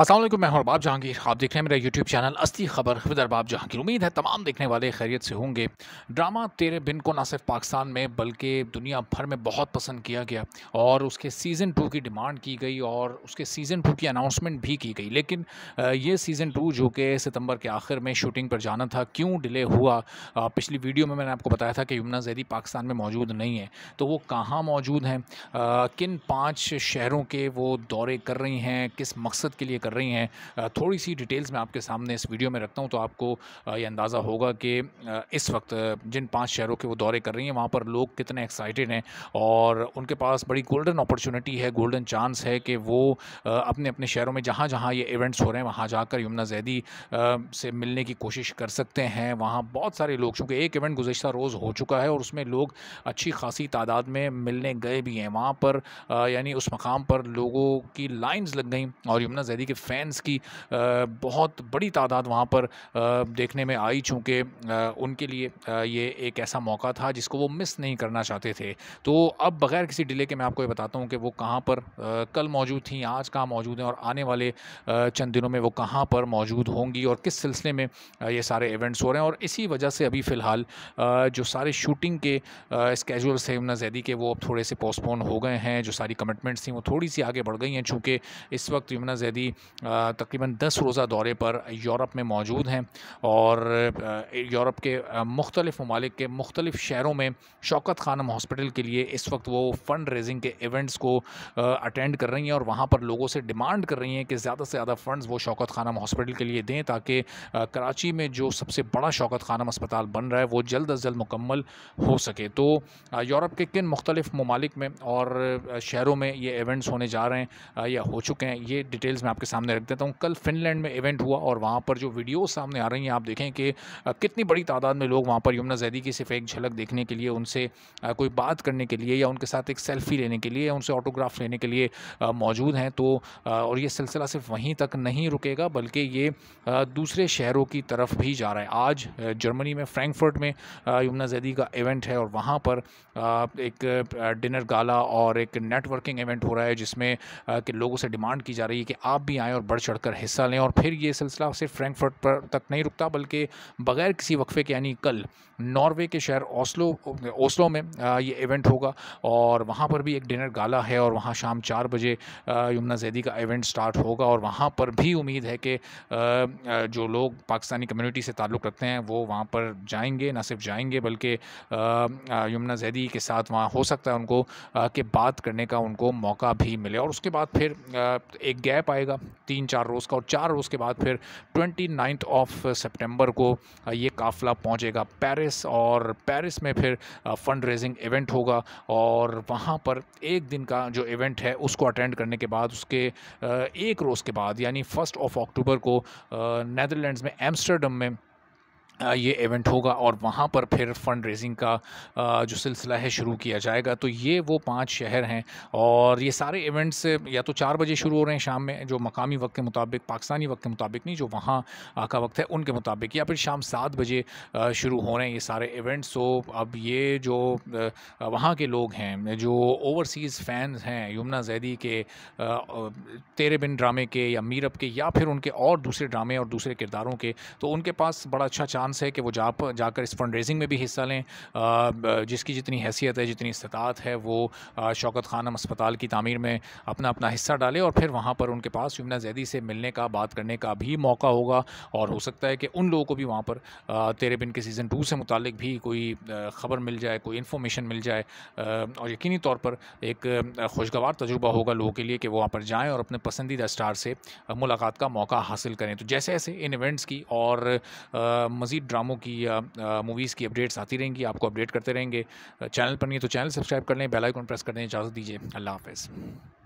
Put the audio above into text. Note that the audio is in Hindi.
असल मैं अरबाब जहांगीर आप देख रहे हैं मेरा यूट्यूब चैनल असली खबर विदरबाब जहांगीर उम्मीद है तमाम देखने वाले खैरियत से होंगे ड्रामा तेरे बिन को ना सिर्फ पाकिस्तान में बल्कि दुनिया भर में बहुत पसंद किया गया और उसके सीज़न टू की डिमांड की गई और उसके सीज़न टू की अनाउंसमेंट भी की गई लेकिन ये सीज़न टू जो कि सितम्बर के आखिर में शूटिंग पर जाना था क्यों डिले हुआ पिछली वीडियो में मैंने आपको बताया था कि यमुना जैदी पाकिस्तान में मौजूद नहीं है तो वो कहाँ मौजूद हैं किन पाँच शहरों के वो दौरे कर रही हैं किस मकसद के लिए कर रही हैं थोड़ी सी डिटेल्स मैं आपके सामने इस वीडियो में रखता हूँ तो आपको ये अंदाज़ा होगा कि इस वक्त जिन पाँच शहरों के वो दौरे कर रही हैं वहाँ पर लोग कितने एक्साइटेड हैं और उनके पास बड़ी गोल्डन अपॉर्चुनिटी है गोल्डन चांस है कि वो अपने अपने शहरों में जहाँ जहाँ ये इवेंट्स हो रहे हैं वहाँ जाकर यमुना जैदी से मिलने की कोशिश कर सकते हैं वहाँ बहुत सारे लोग चूँकि एक इवेंट गुजशत रोज़ हो चुका है और उसमें लोग अच्छी खासी तादाद में मिलने गए भी हैं वहाँ पर यानी उस मकाम पर लोगों की लाइन्स लग गई और यमुना जैदी के फैंस की बहुत बड़ी तादाद वहाँ पर देखने में आई चूँकि उनके लिए ये एक ऐसा मौका था जिसको वो मिस नहीं करना चाहते थे तो अब बग़ैर किसी डिले के मैं आपको ये बताता हूँ कि वो कहाँ पर कल मौजूद थी आज कहाँ मौजूद हैं और आने वाले चंद दिनों में वो कहाँ पर मौजूद होंगी और किस सिलसिले में ये सारे इवेंट्स हो रहे हैं और इसी वजह से अभी फ़िलहाल जो सारे शूटिंग के स्केजल्स थे उमना जैदी के वो अब थोड़े से पोस्टपोन हो गए हैं जो सारी कमिटमेंट्स थी वो थोड़ी सी आगे बढ़ गई हैं चूँकि इस वक्त यमुना जैदी तकरीबन दस रोज़ा दौरे पर यूरोप में मौजूद हैं और यूरोप के मुख्तलिफ़ ममालिक के मुख्तलिफ़ शहरों में शौकत खानम हॉस्पिटल के लिए इस वक्त वो फ़ंड रेजिंग के इवेंट्स को अटेंड कर रही हैं और वहाँ पर लोगों से डिमांड कर रही हैं कि ज़्यादा से ज़्यादा फ़ंड्स वो शौकत खानम हॉस्पिटल के लिए दें ताकि कराची में जो सबसे बड़ा शौकत खानम अस्पताल बन रहा है वो जल्द अज जल्द मुकम्मल हो सके तो यूरोप के किन मुख्तलिफ़ ममालिक में और शहरों में ये इवेंट्स होने जा रहे हैं या हो चुके हैं ये डिटेल्स मैं आपके सामने रख देता हूँ कल फिनलैंड में इवेंट हुआ और वहाँ पर जो वीडियो सामने आ रही हैं आप देखें कि कितनी बड़ी तादाद में लोग वहाँ पर यमुना जैदी की सिर्फ एक झलक देखने के लिए उनसे कोई बात करने के लिए या उनके साथ एक सेल्फ़ी लेने के लिए उनसे ऑटोग्राफ लेने के लिए मौजूद हैं तो और ये सिलसिला सिर्फ वहीं तक नहीं रुकेगा बल्कि ये दूसरे शहरों की तरफ भी जा रहा है आज जर्मनी में फ्रैंकफर्ट में यमुना जैदी का इवेंट है और वहाँ पर एक डिनर गाला और एक नेटवर्किंग इवेंट हो रहा है जिसमें कि लोगों से डिमांड की जा रही है कि आप भी आएँ और बढ़ चढ़ कर हिस्सा लें और फिर ये सिलसिला सिर्फ फ्रैंकफर्ट पर तक नहीं रुकता बल्कि बगैर किसी वक्फे के यानी कल नॉर्वे के शहर ओस्लो ओस्लो में ये इवेंट होगा और वहाँ पर भी एक डिनर गाला है और वहाँ शाम चार बजे यमुना जैदी का इवेंट स्टार्ट होगा और वहाँ पर भी उम्मीद है कि जो लोग पाकिस्तानी कम्यूनिटी से ताल्लुक़ रखते हैं वो वहाँ पर जाएंगे ना सिर्फ जाएंगे बल्कि यमुना जैदी के साथ वहाँ हो सकता है उनको के बात करने का उनको मौका भी मिले और उसके बाद फिर एक गैप आएगा तीन चार रोज़ का और चार रोज़ के बाद फिर ट्वेंटी नाइन्थ ऑफ सेप्टेम्बर को ये काफ़िला पहुँचेगा पेरिस और पेरिस में फिर फ़ंड रेजिंग इवेंट होगा और वहाँ पर एक दिन का जो इवेंट है उसको अटेंड करने के बाद उसके एक रोज़ के बाद यानी फर्स्ट ऑफ अक्टूबर को नैदरलैंड्स में एम्स्टर्डम में ये इवेंट होगा और वहाँ पर फिर फंड रेजिंग का जो सिलसिला है शुरू किया जाएगा तो ये वो पांच शहर हैं और ये सारे इवेंट्स या तो चार बजे शुरू हो रहे हैं शाम में जो मकामी वक्त के मुताबिक पाकिस्तानी वक्त के मुताबिक नहीं जो वहाँ का वक्त है उनके मुताबिक या फिर शाम सात बजे शुरू हो रहे हैं ये सारे इवेंट्स तो अब ये जो वहाँ के लोग हैं जो ओवरसीज़ फ़ैन्स हैं यमुना जैदी के तेरे बिन ड्रामे के या मीरब के या फिर उनके और दूसरे ड्रामे और दूसरे किरदारों के तो उनके पास बड़ा अच्छा चांस चांस है कि वो जा जाकर इस फंड रेजिंग में भी हिस्सा लें जिसकी जितनी हैसियत है जितनी इस्तात है वो शौकत खानम अस्पताल की तमीर में अपना अपना हिस्सा डाले और फिर वहाँ पर उनके पास यमुना जैदी से मिलने का बात करने का भी मौका होगा और हो सकता है कि उन लोगों को भी वहाँ पर तेरे बिन के सीज़न टू से मुतक भी कोई ख़बर मिल जाए कोई इन्फॉर्मेशन मिल जाए और यकीनी तौर पर एक खुशगवार तजुर्बा होगा लोगों के लिए कि वो वहाँ पर जाएँ और अपने पसंदीदा स्टार से मुलाकात का मौका हासिल करें तो जैसे ऐसे इन इवेंट्स की और मज़ीद ड्रामों की या मूवीज़ की अपडेट्स आती रहेंगी आपको अपडेट करते रहेंगे चैनल पर नहीं तो चैनल सब्सक्राइब कर लें बेलाइकॉन प्रेस कर दें इजाज़त दीजिए अल्लाह हाफ़